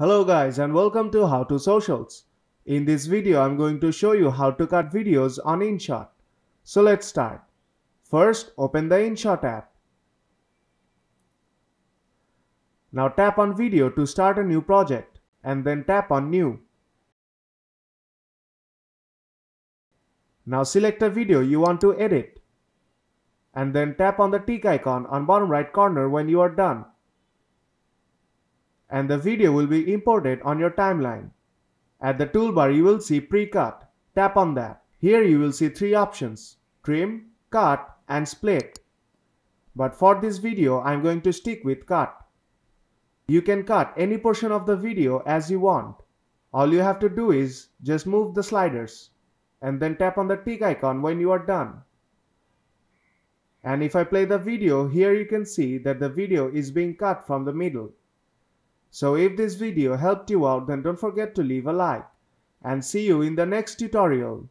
Hello guys and welcome to How to Socials. In this video I'm going to show you how to cut videos on InShot. So let's start. First open the InShot app. Now tap on video to start a new project and then tap on new. Now select a video you want to edit and then tap on the tick icon on bottom right corner when you are done and the video will be imported on your timeline. At the toolbar you will see pre-cut. Tap on that. Here you will see three options, trim, cut and split. But for this video I'm going to stick with cut. You can cut any portion of the video as you want. All you have to do is just move the sliders and then tap on the tick icon when you are done. And if I play the video, here you can see that the video is being cut from the middle. So if this video helped you out then don't forget to leave a like and see you in the next tutorial.